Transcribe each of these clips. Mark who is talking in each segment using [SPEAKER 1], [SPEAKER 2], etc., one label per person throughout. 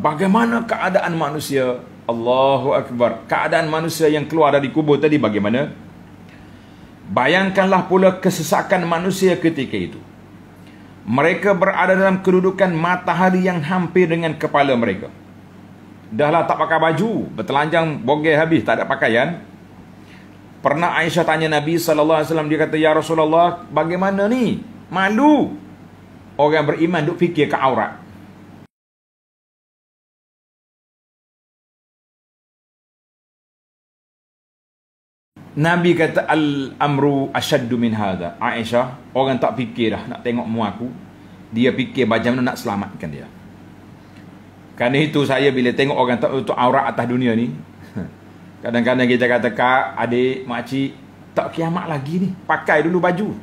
[SPEAKER 1] bagaimana keadaan manusia Allahu Akbar keadaan manusia yang keluar dari kubur tadi bagaimana bayangkanlah pula kesesakan manusia ketika itu mereka berada dalam kedudukan matahari yang hampir dengan kepala mereka dahlah tak pakai baju bertelanjang bogeh habis tak ada pakaian pernah Aisyah tanya Nabi SAW dia kata Ya Rasulullah bagaimana ni malu orang beriman duk fikir ke aurat Nabi kata al-amru ashaddu min hadha. Aisyah, orang tak fikir dah nak tengok mu aku. Dia fikir macam mana nak selamatkan dia. Karena itu saya bila tengok orang tak tutup aurat atas dunia ni, kadang-kadang kita kata kak, adik, mak cik, tak kiamat lagi ni. Pakai dulu baju.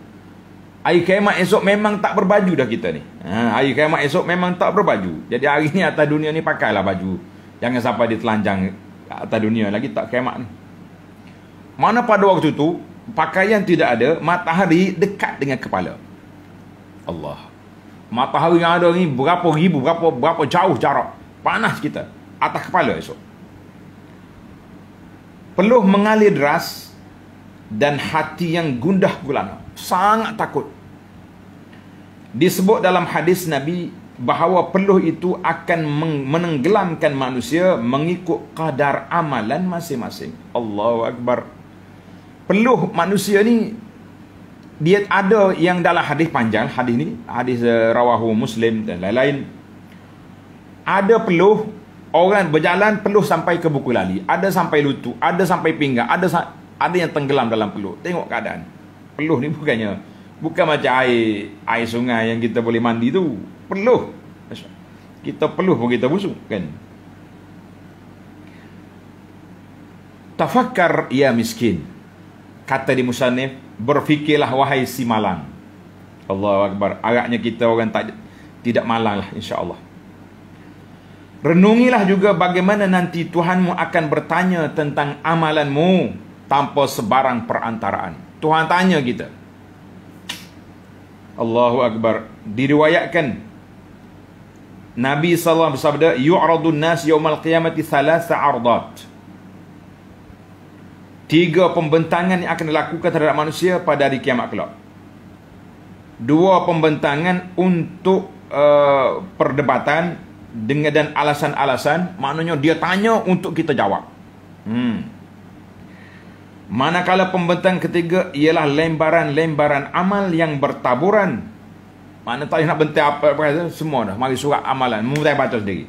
[SPEAKER 1] Hari kiamat esok memang tak berbaju dah kita ni. Ha, hari kiamat esok memang tak berbaju. Jadi hari ni atas dunia ni pakailah baju. Jangan sampai ditelanjang atas dunia lagi tak kiamat ni. Mana pada waktu itu pakaian tidak ada, matahari dekat dengan kepala. Allah. Matahari yang ada ni berapa ribu, berapa berapa jauh jarak. Panas kita atas kepala esok. Peluh mengalir deras dan hati yang gundah gulana. Sangat takut. Disebut dalam hadis Nabi bahawa peluh itu akan menenggelamkan manusia mengikut kadar amalan masing-masing. Allahu Akbar peluh manusia ni dia ada yang dalam hadis panjang hadis ni hadis uh, rawahu muslim dan lain-lain ada peluh orang berjalan peluh sampai ke buku lali ada sampai lutut ada sampai pinggang ada sa- ada yang tenggelam dalam peluh tengok keadaan peluh ni bukannya bukan macam air air sungai yang kita boleh mandi tu peluh kita peluh pun kita busuk kan tafakkar ya miskin kata di musanif berfikirlah wahai si malang Allahu akbar agaknya kita orang tak tidak malanglah insyaallah renungilah juga bagaimana nanti Tuhanmu akan bertanya tentang amalanmu tanpa sebarang perantaraan Tuhan tanya kita Allahu akbar diriwayatkan Nabi saw. alaihi wasallam bersabda yu'radun nas yaumal qiyamati thalatha ardat Tiga pembentangan yang akan dilakukan terhadap manusia pada hari kiamat kelak. Dua pembentangan untuk uh, perdebatan dengan dan alasan-alasan, maknanya dia tanya untuk kita jawab. Hmm. Manakala pembentang ketiga ialah lembaran-lembaran amal yang bertaburan. Mana tak nak bentang apa, apa, apa semua dah. Mari surat amalan. Mereka baca sendiri.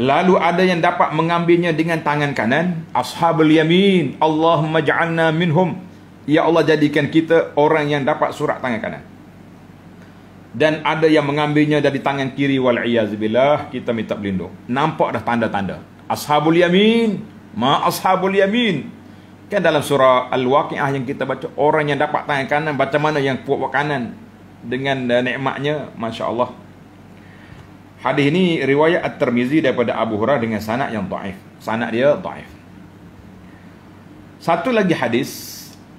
[SPEAKER 1] Lalu ada yang dapat mengambilnya dengan tangan kanan. Ashabul yamin. Allahumma ja'alna minhum. Ya Allah jadikan kita orang yang dapat surat tangan kanan. Dan ada yang mengambilnya dari tangan kiri. Wal'iyazubillah. Kita minta berlindung. Nampak dah tanda-tanda. Ashabul yamin. Ma ashabul yamin. Kan dalam surah Al-Waqi'ah yang kita baca. Orang yang dapat tangan kanan. Baca mana yang kuat kanan. Dengan eh, nikmatnya. Masya Allah. Hadis ini riwayat At-Tirmizi daripada Abu Hurairah dengan sanad yang dhaif. Sanad dia dhaif. Satu lagi hadis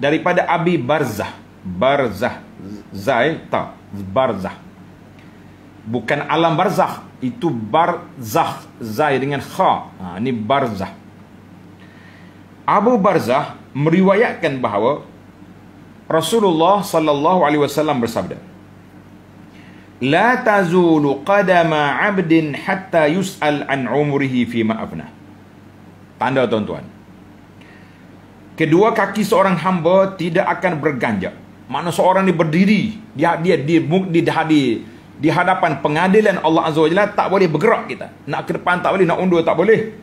[SPEAKER 1] daripada Abi Barzah. Barzah Zai ta Barzah. Bukan alam barzah, itu Barzah Zai dengan kha. Ha ni Barzah. Abu Barzah meriwayatkan bahawa Rasulullah sallallahu alaihi wasallam bersabda, لا تزول قدم عبد حتى يسأل عن عمره في ما أفنه. Tanda tuan-tuan. Kedua kaki seorang hamba tidak akan berganjak. Mana seorang ni berdiri di di di di di di hadapan pengadilan Allah Azza Wajalla tak boleh bergerak kita. Nak ke depan tak boleh, nak undur tak boleh.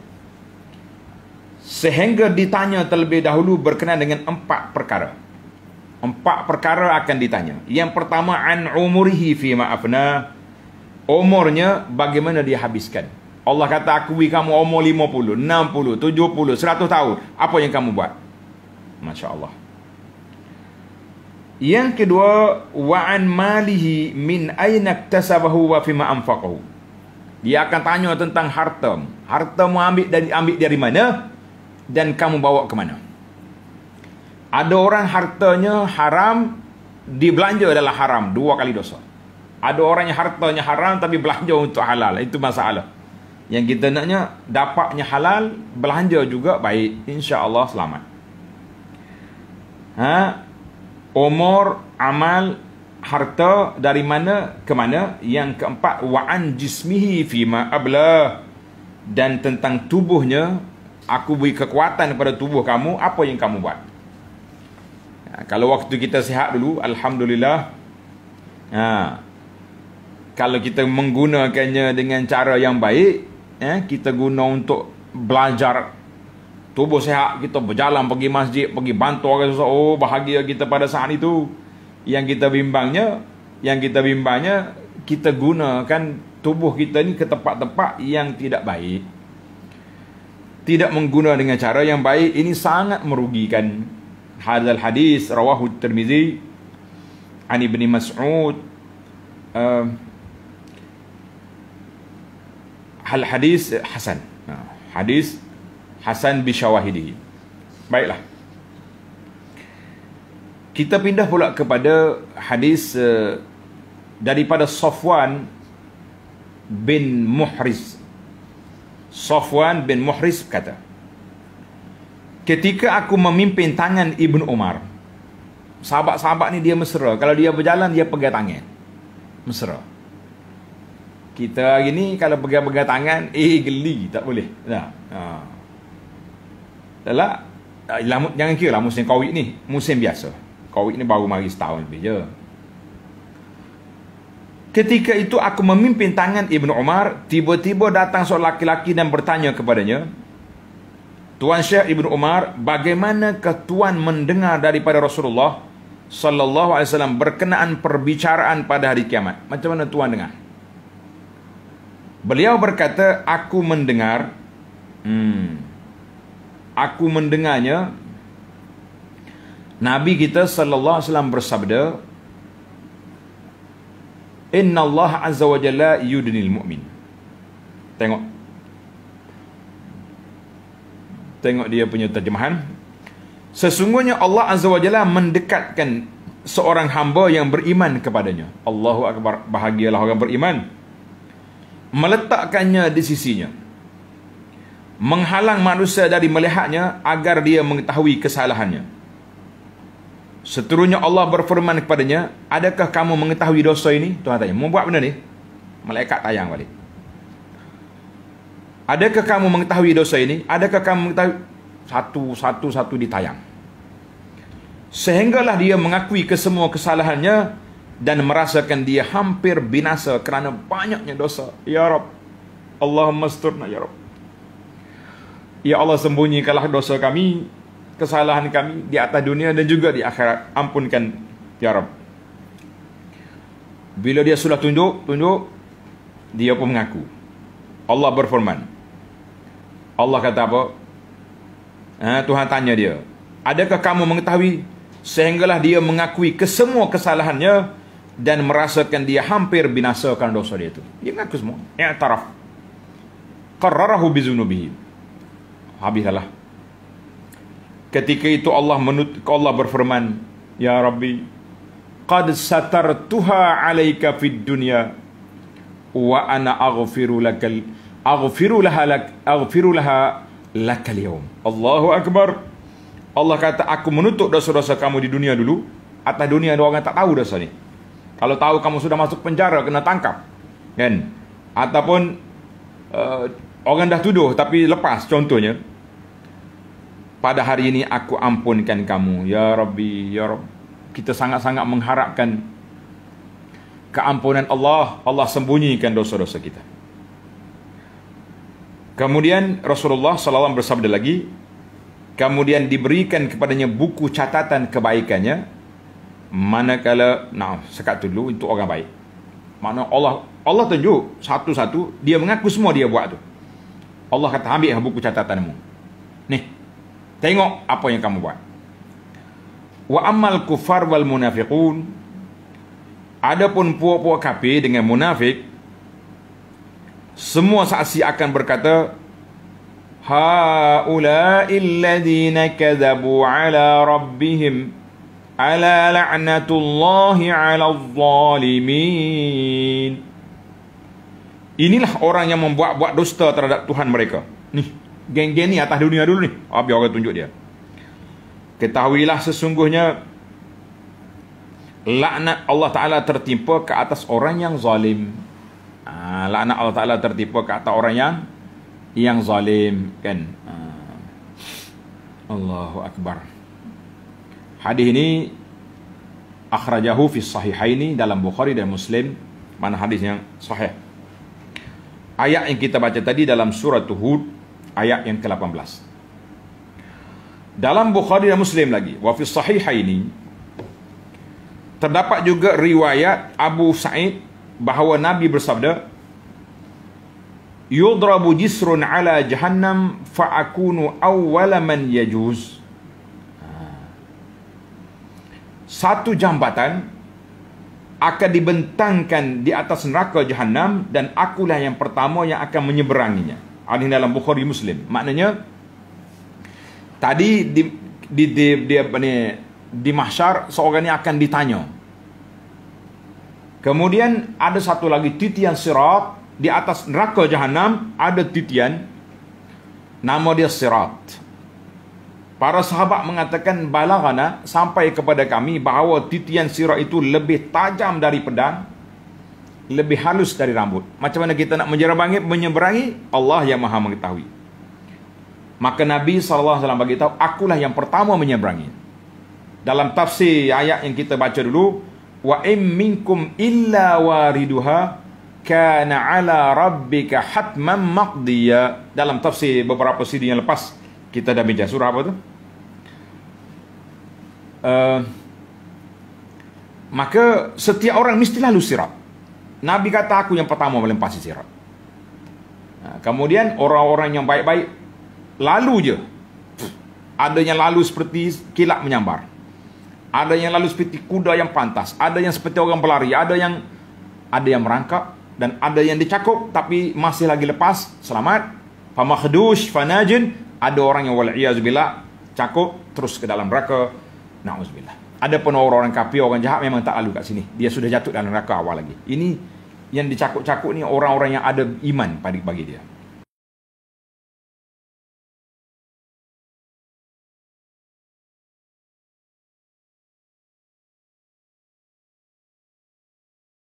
[SPEAKER 1] Sehingga ditanya terlebih dahulu berkenaan dengan empat perkara. Empat perkara akan ditanya. Yang pertama an umurihi fi ma'afna. Umurnya bagaimana dia habiskan. Allah kata akui kamu umur 50, 60, 70, 100 tahun. Apa yang kamu buat? Masya Allah. Yang kedua wa an malihi min aina iktasabahu wa fima anfaqahu. Dia akan tanya tentang harta. Harta mu ambil dari ambil dari mana dan kamu bawa ke mana? Ada orang hartanya haram dibelanja adalah haram, dua kali dosa. Ada orang yang hartanya haram tapi belanja untuk halal, itu masalah. Yang kita naknya dapatnya halal, belanja juga baik, insya-Allah selamat. Ha? Umur, amal, harta dari mana ke mana? Yang keempat wa'an jismihi fima abla dan tentang tubuhnya aku beri kekuatan kepada tubuh kamu apa yang kamu buat? Ha, kalau waktu kita sihat dulu, Alhamdulillah. Ha. Kalau kita menggunakannya dengan cara yang baik, eh, kita guna untuk belajar tubuh sihat. Kita berjalan pergi masjid, pergi bantu orang susah. Oh, bahagia kita pada saat itu. Yang kita bimbangnya, yang kita bimbangnya, kita gunakan tubuh kita ni ke tempat-tempat yang tidak baik. Tidak menggunakan dengan cara yang baik, ini sangat merugikan هذا الحديث رواه الترمذي عن ابن مسعود هل حديث حسن حديث حسن بشواهده baiklah kita pindah pula kepada hadis uh, daripada Safwan bin Muhriz Safwan bin Muhriz kata Ketika aku memimpin tangan Ibn Umar Sahabat-sahabat ni dia mesra Kalau dia berjalan dia pegang tangan Mesra Kita hari ni kalau pegang-pegang tangan Eh geli tak boleh Nah, ha. Tak lah ah, Jangan kira lah musim COVID ni Musim biasa COVID ni baru mari setahun lebih je Ketika itu aku memimpin tangan Ibn Umar Tiba-tiba datang seorang laki-laki dan bertanya kepadanya Tuan Syekh Ibn Umar, bagaimanakah tuan mendengar daripada Rasulullah sallallahu alaihi wasallam berkenaan perbicaraan pada hari kiamat? Macam mana tuan dengar? Beliau berkata, aku mendengar hmm, aku mendengarnya Nabi kita sallallahu alaihi wasallam bersabda Inna Allah azza wa jalla yudnil mu'min. Tengok Tengok dia punya terjemahan. Sesungguhnya Allah Azza wa Jalla mendekatkan seorang hamba yang beriman kepadanya. Allahu Akbar, bahagialah orang beriman. Meletakkannya di sisinya. Menghalang manusia dari melihatnya agar dia mengetahui kesalahannya. Seterusnya Allah berfirman kepadanya, adakah kamu mengetahui dosa ini? Tuhan tanya, mau buat benda ni? Malaikat tayang balik. Adakah kamu mengetahui dosa ini? Adakah kamu mengetahui? Satu-satu-satu ditayang. Sehinggalah dia mengakui kesemua kesalahannya dan merasakan dia hampir binasa kerana banyaknya dosa. Ya Rab. Allahumma sturna ya Rab. Ya Allah sembunyikanlah dosa kami, kesalahan kami di atas dunia dan juga di akhirat. Ampunkan ya Rab. Bila dia sudah tunjuk, tunjuk, dia pun mengaku. Allah berfirman, Allah kata apa? Ha, Tuhan tanya dia. Adakah kamu mengetahui sehinggalah dia mengakui kesemua kesalahannya dan merasakan dia hampir binasakan dosa dia itu. Dia mengaku semua. taraf. Qarrarahu bizunubihi. Habislah. Ketika itu Allah menut Allah berfirman, "Ya Rabbi, qad satartuha 'alaika fid dunya wa ana aghfiru lakal aghfiru laha lak aghfiru laha lak al-yawm. Allahu akbar. Allah kata aku menutup dosa-dosa kamu di dunia dulu atas dunia orang tak tahu dosa ni. Kalau tahu kamu sudah masuk penjara kena tangkap. Kan? Ataupun uh, orang dah tuduh tapi lepas contohnya pada hari ini aku ampunkan kamu ya Rabbi ya Rabb kita sangat-sangat mengharapkan keampunan Allah Allah sembunyikan dosa-dosa kita Kemudian Rasulullah SAW bersabda lagi Kemudian diberikan kepadanya buku catatan kebaikannya Manakala Nah, sekat dulu untuk orang baik Makna Allah Allah tunjuk satu-satu Dia mengaku semua dia buat tu Allah kata ambil lah buku catatanmu Nih Tengok apa yang kamu buat Wa amal kufar wal munafiqun Adapun puak-puak kafir dengan munafik semua saksi akan berkata haula alladhina kadzabu 'ala rabbihim ala la'natullahi 'ala adh-dhalimin inilah orang yang membuat-buat dusta terhadap Tuhan mereka ni geng-geng ni atas dunia dulu ni ah, biar orang tunjuk dia ketahuilah sesungguhnya laknat Allah Ta'ala tertimpa ke atas orang yang zalim Ah, laknat Allah Ta'ala tertipu kata orang yang yang zalim kan ah. Allahu Akbar hadis ini akhrajahu fi sahihaini dalam Bukhari dan Muslim mana hadis yang sahih ayat yang kita baca tadi dalam surah Hud ayat yang ke-18 dalam Bukhari dan Muslim lagi wa fi sahihaini terdapat juga riwayat Abu Sa'id bahawa Nabi bersabda yudrabu jisrun ala jahannam fa akunu awwala man yajuz satu jambatan akan dibentangkan di atas neraka jahannam dan akulah yang pertama yang akan menyeberanginya ini dalam bukhari muslim maknanya tadi di di di, di apa ni di mahsyar seorang ni akan ditanya Kemudian ada satu lagi titian sirat di atas neraka jahanam ada titian nama dia sirat para sahabat mengatakan balagana sampai kepada kami bahawa titian sirat itu lebih tajam dari pedang lebih halus dari rambut macam mana kita nak menyerang menyeberangi Allah yang maha mengetahui maka Nabi SAW beritahu akulah yang pertama menyeberangi dalam tafsir ayat yang kita baca dulu wa in minkum illa wariduha kana ala rabbika hatman maqdiya dalam tafsir beberapa siri yang lepas kita dah baca surah apa tu uh, maka setiap orang mesti lalu sirat Nabi kata aku yang pertama melempasi sirat nah, kemudian orang-orang yang baik-baik lalu je ada yang lalu seperti kilat menyambar ada yang lalu seperti kuda yang pantas ada yang seperti orang berlari ada yang ada yang merangkak dan ada yang dicakup tapi masih lagi lepas selamat famakhdush fanajin ada orang yang wal'iyazubillah cakup terus ke dalam neraka na'uzubillah ada pun orang-orang kafir orang jahat memang tak lalu kat sini dia sudah jatuh dalam neraka awal lagi ini yang dicakup-cakup ni orang-orang yang ada iman pada bagi dia